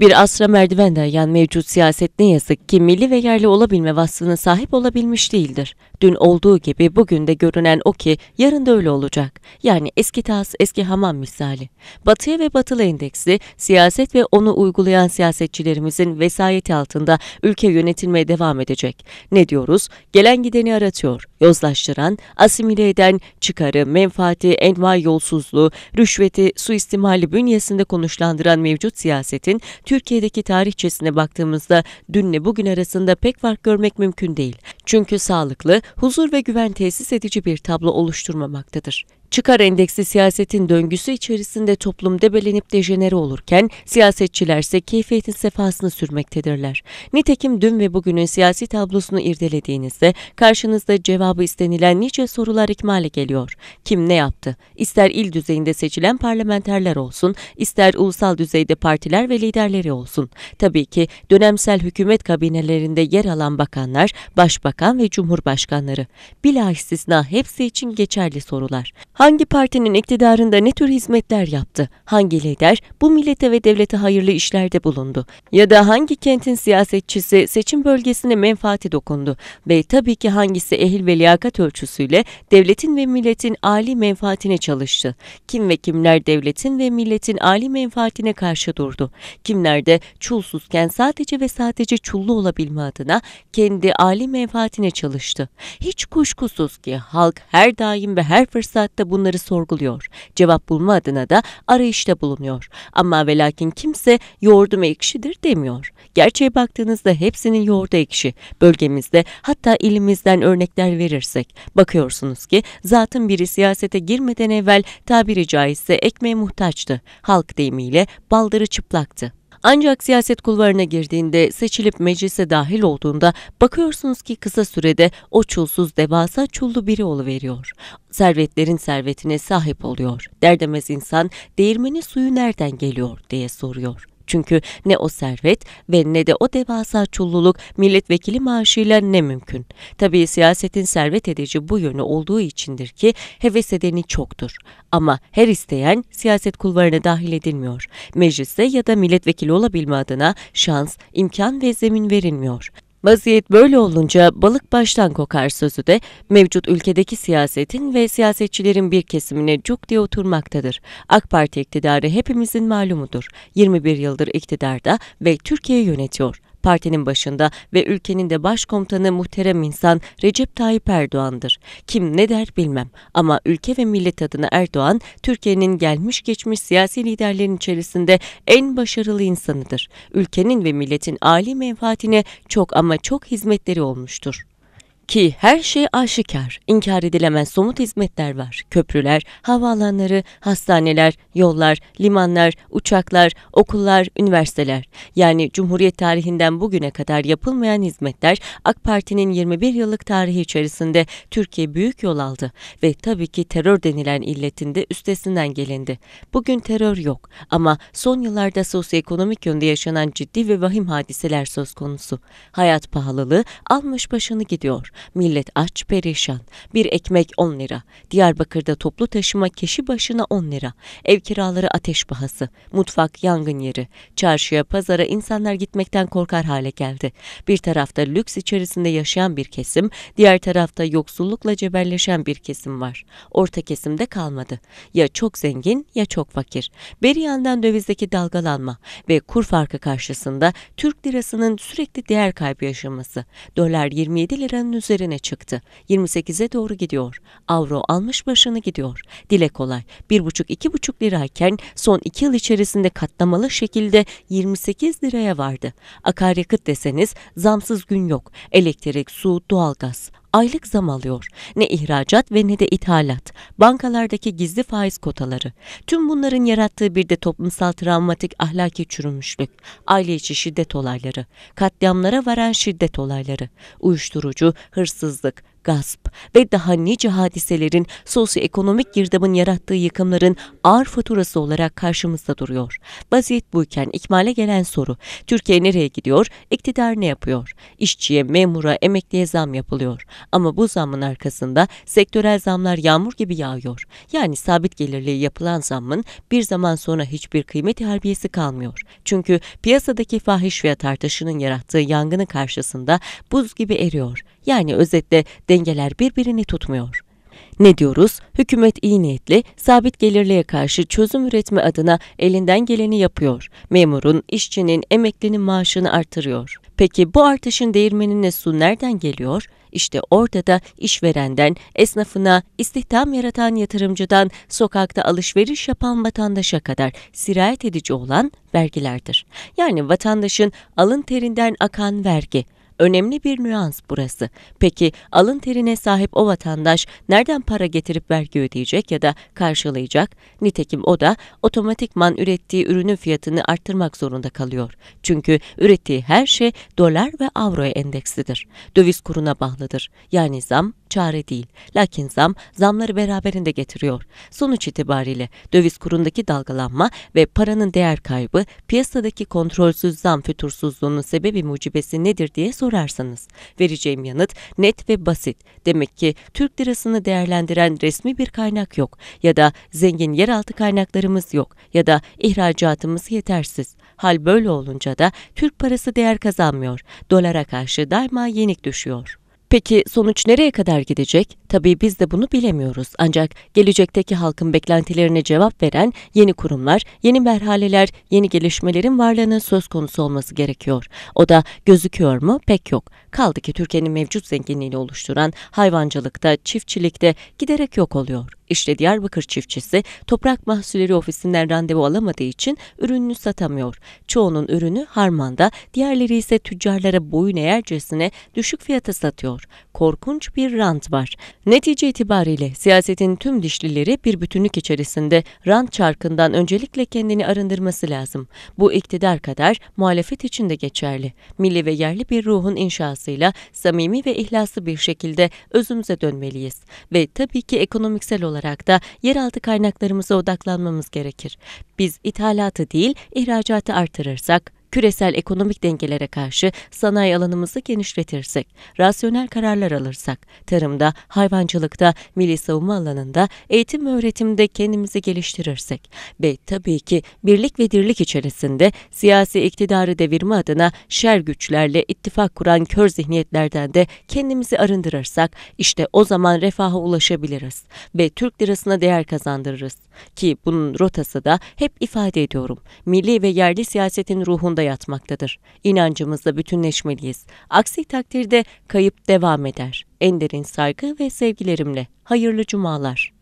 Bir asra merdiven dayan mevcut siyaset ne yazık ki milli ve yerli olabilme vasfına sahip olabilmiş değildir. Dün olduğu gibi bugün de görünen o ki yarın da öyle olacak. Yani eski tas eski hamam misali. Batıya ve batılı endeksi, siyaset ve onu uygulayan siyasetçilerimizin vesayeti altında ülke yönetilmeye devam edecek. Ne diyoruz? Gelen gideni aratıyor. Yozlaştıran, asimile eden, çıkarı, menfaati, envai yolsuzluğu, rüşveti, suistimali bünyesinde konuşlandıran mevcut siyasetin Türkiye'deki tarihçesine baktığımızda dünle bugün arasında pek fark görmek mümkün değil. Çünkü sağlıklı, huzur ve güven tesis edici bir tablo oluşturmamaktadır. Çıkar endeksi siyasetin döngüsü içerisinde toplum debelenip dejenere olurken siyasetçilerse keyfiyetin sefasını sürmektedirler. Nitekim dün ve bugünün siyasi tablosunu irdelediğinizde karşınızda cevabı istenilen nice sorular ikmale geliyor. Kim ne yaptı? İster il düzeyinde seçilen parlamenterler olsun, ister ulusal düzeyde partiler ve liderleri olsun. Tabii ki dönemsel hükümet kabinelerinde yer alan bakanlar, başbakan ve cumhurbaşkanları. Bila istisna hepsi için geçerli sorular hangi partinin iktidarında ne tür hizmetler yaptı, hangi lider bu millete ve devlete hayırlı işlerde bulundu ya da hangi kentin siyasetçisi seçim bölgesine menfaati dokundu ve tabii ki hangisi ehil ve liyakat ölçüsüyle devletin ve milletin âli menfaatine çalıştı. Kim ve kimler devletin ve milletin âli menfaatine karşı durdu. Kimler de çulsuzken sadece ve sadece çullu olabilme adına kendi âli menfaatine çalıştı. Hiç kuşkusuz ki halk her daim ve her fırsatta bu bunları sorguluyor. Cevap bulma adına da arayışta bulunuyor. Ama ve lakin kimse yoğurdum ekşidir demiyor. Gerçeğe baktığınızda hepsinin yoğurdu ekşi. Bölgemizde hatta ilimizden örnekler verirsek bakıyorsunuz ki zatın biri siyasete girmeden evvel tabiri caizse ekmeğe muhtaçtı. Halk deyimiyle baldırı çıplaktı. Ancak siyaset kulvarına girdiğinde, seçilip meclise dahil olduğunda bakıyorsunuz ki kısa sürede o çulsuz devasa çullu biri veriyor. Servetlerin servetine sahip oluyor. Derdemez insan değirmeni suyu nereden geliyor diye soruyor. Çünkü ne o servet ve ne de o devasa çulluluk milletvekili maaşıyla ne mümkün. Tabii siyasetin servet edici bu yönü olduğu içindir ki heves edeni çoktur. Ama her isteyen siyaset kulvarına dahil edilmiyor. Meclise ya da milletvekili olabilme adına şans, imkan ve zemin verilmiyor. Vaziyet böyle olunca balık baştan kokar sözü de mevcut ülkedeki siyasetin ve siyasetçilerin bir kesimine cuk diye oturmaktadır. AK Parti iktidarı hepimizin malumudur. 21 yıldır iktidarda ve Türkiye'yi yönetiyor partinin başında ve ülkenin de başkomutanı muhterem insan Recep Tayyip Erdoğan'dır. Kim ne der bilmem ama ülke ve millet adına Erdoğan, Türkiye'nin gelmiş geçmiş siyasi liderlerin içerisinde en başarılı insanıdır. Ülkenin ve milletin âli menfaatine çok ama çok hizmetleri olmuştur. Ki her şey aşikar, inkar edilemez somut hizmetler var. Köprüler, havaalanları, hastaneler, yollar, limanlar, uçaklar, okullar, üniversiteler. Yani Cumhuriyet tarihinden bugüne kadar yapılmayan hizmetler AK Parti'nin 21 yıllık tarihi içerisinde Türkiye büyük yol aldı ve tabii ki terör denilen illetinde üstesinden gelindi. Bugün terör yok ama son yıllarda sosyoekonomik yönde yaşanan ciddi ve vahim hadiseler söz konusu. Hayat pahalılığı almış başını gidiyor. Millet aç perişan. Bir ekmek 10 lira. Diyarbakır'da toplu taşıma keşi başına 10 lira. Ev kiraları ateş pahası. Mutfak yangın yeri. Çarşıya pazara insanlar gitmekten korkar hale geldi. Bir tarafta lüks içerisinde yaşayan bir kesim, diğer tarafta yoksullukla cebelleşen bir kesim var. Orta kesimde kalmadı. Ya çok zengin ya çok fakir. Bir yandan dövizdeki dalgalanma ve kur farkı karşısında Türk lirasının sürekli değer kaybı yaşaması. Dolar 27 liranın üzerine çıktı. 28'e doğru gidiyor. Avro almış başını gidiyor. Dile kolay. 1,5-2,5 lirayken son 2 yıl içerisinde katlamalı şekilde 28 liraya vardı. Akaryakıt deseniz zamsız gün yok. Elektrik, su, doğalgaz aylık zam alıyor. Ne ihracat ve ne de ithalat, bankalardaki gizli faiz kotaları. Tüm bunların yarattığı bir de toplumsal travmatik ahlaki çürümüşlük, aile içi şiddet olayları, katliamlara varan şiddet olayları, uyuşturucu, hırsızlık, gasp ve daha nice hadiselerin sosyoekonomik girdabın yarattığı yıkımların ağır faturası olarak karşımızda duruyor. Vaziyet buyken ikmale gelen soru, Türkiye nereye gidiyor, iktidar ne yapıyor? İşçiye, memura, emekliye zam yapılıyor. Ama bu zamın arkasında sektörel zamlar yağmur gibi yağıyor. Yani sabit gelirli yapılan zammın bir zaman sonra hiçbir kıymeti harbiyesi kalmıyor. Çünkü piyasadaki fahiş fiyat artışının yarattığı yangını karşısında buz gibi eriyor. Yani özetle dengeler birbirini tutmuyor. Ne diyoruz? Hükümet iyi niyetli, sabit gelirliğe karşı çözüm üretme adına elinden geleni yapıyor. Memurun, işçinin, emeklinin maaşını artırıyor. Peki bu artışın değirmenine su nereden geliyor? İşte orada da işverenden, esnafına, istihdam yaratan yatırımcıdan, sokakta alışveriş yapan vatandaşa kadar sirayet edici olan vergilerdir. Yani vatandaşın alın terinden akan vergi Önemli bir nüans burası. Peki alın terine sahip o vatandaş nereden para getirip vergi ödeyecek ya da karşılayacak? Nitekim o da otomatikman ürettiği ürünün fiyatını arttırmak zorunda kalıyor. Çünkü ürettiği her şey dolar ve avroya endekslidir. Döviz kuruna bağlıdır. Yani zam çare değil. Lakin zam zamları beraberinde getiriyor. Sonuç itibariyle döviz kurundaki dalgalanma ve paranın değer kaybı piyasadaki kontrolsüz zam fütursuzluğunun sebebi mucibesi nedir diye soruyoruz sorarsanız. Vereceğim yanıt net ve basit. Demek ki Türk lirasını değerlendiren resmi bir kaynak yok ya da zengin yeraltı kaynaklarımız yok ya da ihracatımız yetersiz. Hal böyle olunca da Türk parası değer kazanmıyor. Dolara karşı daima yenik düşüyor. Peki sonuç nereye kadar gidecek? Tabii biz de bunu bilemiyoruz. Ancak gelecekteki halkın beklentilerine cevap veren yeni kurumlar, yeni merhaleler, yeni gelişmelerin varlığının söz konusu olması gerekiyor. O da gözüküyor mu? Pek yok. Kaldı ki Türkiye'nin mevcut zenginliğini oluşturan hayvancılıkta, çiftçilikte giderek yok oluyor. İşte Diyarbakır çiftçisi Toprak Mahsulleri Ofisi'nden randevu alamadığı için ürününü satamıyor. Çoğunun ürünü harmanda, diğerleri ise tüccarlara boyun eğercesine düşük fiyata satıyor. Korkunç bir rant var. Netice itibariyle siyasetin tüm dişlileri bir bütünlük içerisinde rant çarkından öncelikle kendini arındırması lazım. Bu iktidar kadar muhalefet için de geçerli. Milli ve yerli bir ruhun inşasıyla samimi ve ihlaslı bir şekilde özümüze dönmeliyiz. Ve tabii ki ekonomiksel olarak olarak da yeraltı kaynaklarımıza odaklanmamız gerekir. Biz ithalatı değil, ihracatı artırırsak küresel ekonomik dengelere karşı sanayi alanımızı genişletirsek, rasyonel kararlar alırsak, tarımda, hayvancılıkta, milli savunma alanında, eğitim ve öğretimde kendimizi geliştirirsek ve tabii ki birlik ve dirlik içerisinde siyasi iktidarı devirme adına şer güçlerle ittifak kuran kör zihniyetlerden de kendimizi arındırırsak işte o zaman refaha ulaşabiliriz ve Türk lirasına değer kazandırırız ki bunun rotası da hep ifade ediyorum. Milli ve yerli siyasetin ruhunda yatmaktadır. İnancımızla bütünleşmeliyiz. Aksi takdirde kayıp devam eder. En derin saygı ve sevgilerimle. Hayırlı cumalar.